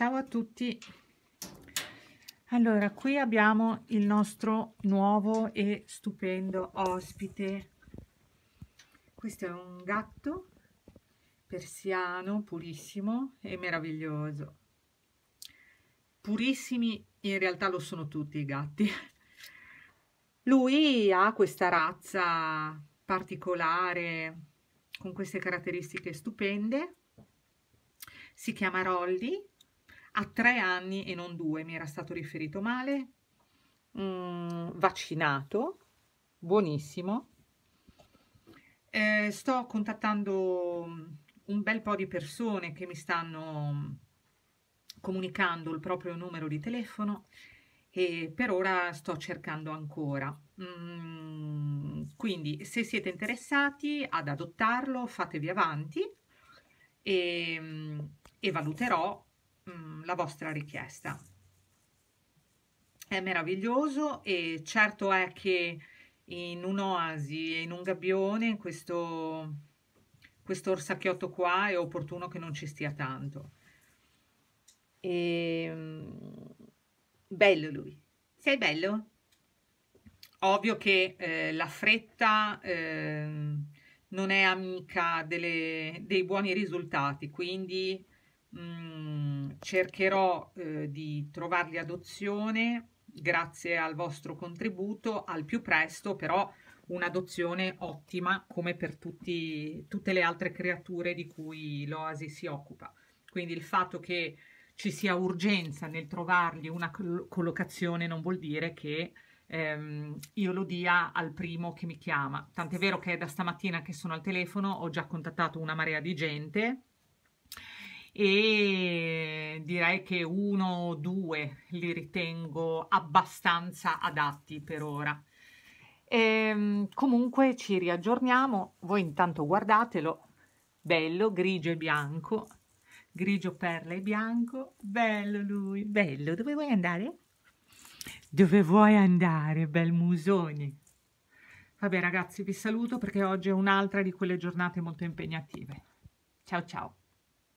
ciao a tutti allora qui abbiamo il nostro nuovo e stupendo ospite questo è un gatto persiano purissimo e meraviglioso purissimi in realtà lo sono tutti i gatti lui ha questa razza particolare con queste caratteristiche stupende si chiama Rolly a tre anni e non due, mi era stato riferito male, mm, vaccinato, buonissimo. Eh, sto contattando mm, un bel po' di persone che mi stanno mm, comunicando il proprio numero di telefono e per ora sto cercando ancora. Mm, quindi se siete interessati ad adottarlo fatevi avanti e, mm, e valuterò la vostra richiesta. È meraviglioso e certo è che in un'oasi e in un gabbione questo, questo orsacchiotto qua è opportuno che non ci stia tanto. E, ehm, bello lui. Sei bello? Ovvio che eh, la fretta eh, non è amica delle, dei buoni risultati, quindi Mm, cercherò eh, di trovargli adozione grazie al vostro contributo al più presto però un'adozione ottima come per tutti, tutte le altre creature di cui l'oasi si occupa quindi il fatto che ci sia urgenza nel trovargli una collocazione non vuol dire che ehm, io lo dia al primo che mi chiama tant'è vero che è da stamattina che sono al telefono ho già contattato una marea di gente e direi che uno o due li ritengo abbastanza adatti per ora. E, ehm, comunque ci riaggiorniamo, voi intanto guardatelo, bello, grigio e bianco, grigio, perla e bianco, bello lui, bello, dove vuoi andare? Dove vuoi andare, bel musoni? Vabbè ragazzi, vi saluto perché oggi è un'altra di quelle giornate molto impegnative. Ciao ciao!